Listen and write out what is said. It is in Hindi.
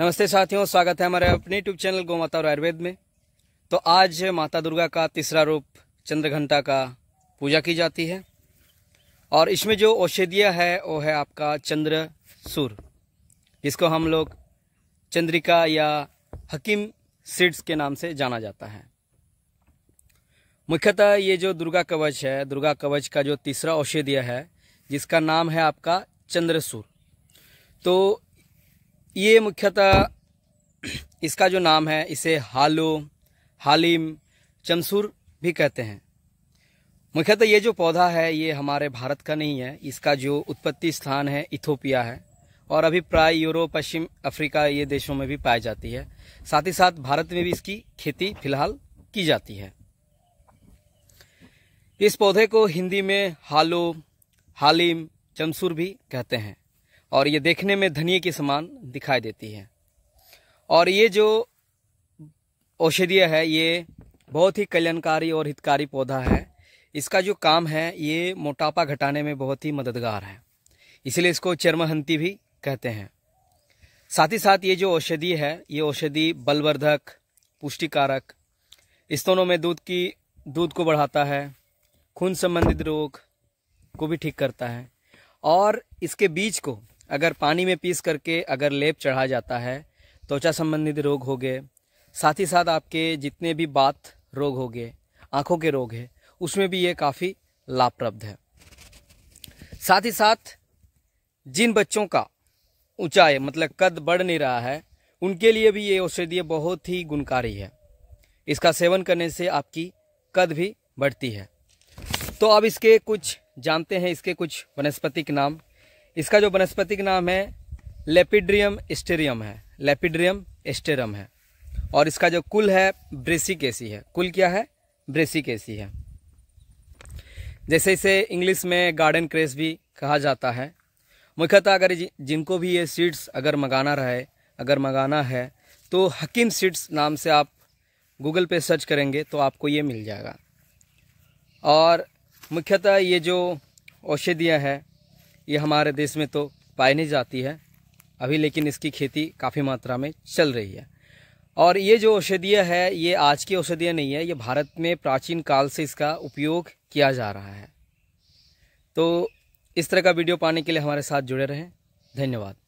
नमस्ते साथियों स्वागत है हमारे अपने यूट्यूब चैनल गो माता और आयुर्वेद में तो आज माता दुर्गा का तीसरा रूप चंद्र घंटा का पूजा की जाती है और इसमें जो औषधिया है वो है आपका चंद्र सूर जिसको हम लोग चंद्रिका या हकीम सीड्स के नाम से जाना जाता है मुख्यतः ये जो दुर्गा कवच है दुर्गा कवच का जो तीसरा औषधिया है जिसका नाम है आपका चंद्रसूर तो ये मुख्यतः इसका जो नाम है इसे हालो हालिम चमसूर भी कहते हैं मुख्यतः ये जो पौधा है ये हमारे भारत का नहीं है इसका जो उत्पत्ति स्थान है इथोपिया है और अभी प्राय यूरोप पश्चिम अफ्रीका ये देशों में भी पाई जाती है साथ ही साथ भारत में भी इसकी खेती फिलहाल की जाती है इस पौधे को हिंदी में हालो हालिम चमसूर भी कहते हैं और ये देखने में धनिए के समान दिखाई देती है और ये जो औषधीय है ये बहुत ही कल्याणकारी और हितकारी पौधा है इसका जो काम है ये मोटापा घटाने में बहुत ही मददगार है इसलिए इसको चर्महंती भी कहते हैं साथ ही साथ ये जो औषधि है ये औषधि बलवर्धक पुष्टिकारक स्तनों में दूध की दूध को बढ़ाता है खून संबंधित रोग को भी ठीक करता है और इसके बीज को अगर पानी में पीस करके अगर लेप चढ़ा जाता है त्वचा संबंधित रोग हो गए साथ ही साथ आपके जितने भी बात रोग हो गए आँखों के रोग है उसमें भी ये काफ़ी लाभप्रद है साथ ही साथ जिन बच्चों का ऊंचाई मतलब कद बढ़ नहीं रहा है उनके लिए भी ये औषधिय बहुत ही गुणकारी है इसका सेवन करने से आपकी कद भी बढ़ती है तो अब इसके कुछ जानते हैं इसके कुछ वनस्पति के नाम इसका जो वनस्पति का नाम है लेपिड्रियम स्टेरियम है लेपिड्रियम स्टेरम है और इसका जो कुल है ब्रेसिकेसी है कुल क्या है ब्रेसिकेसी है जैसे इसे इंग्लिश में गार्डन क्रेस भी कहा जाता है मुख्यतः अगर जिनको भी ये सीड्स अगर मंगाना रहे अगर मंगाना है तो हकीम सीड्स नाम से आप गूगल पे सर्च करेंगे तो आपको ये मिल जाएगा और मुख्यतः ये जो औषधियाँ हैं ये हमारे देश में तो पाई नहीं जाती है अभी लेकिन इसकी खेती काफ़ी मात्रा में चल रही है और ये जो औषधियाँ है ये आज की औषधियाँ नहीं है ये भारत में प्राचीन काल से इसका उपयोग किया जा रहा है तो इस तरह का वीडियो पाने के लिए हमारे साथ जुड़े रहें धन्यवाद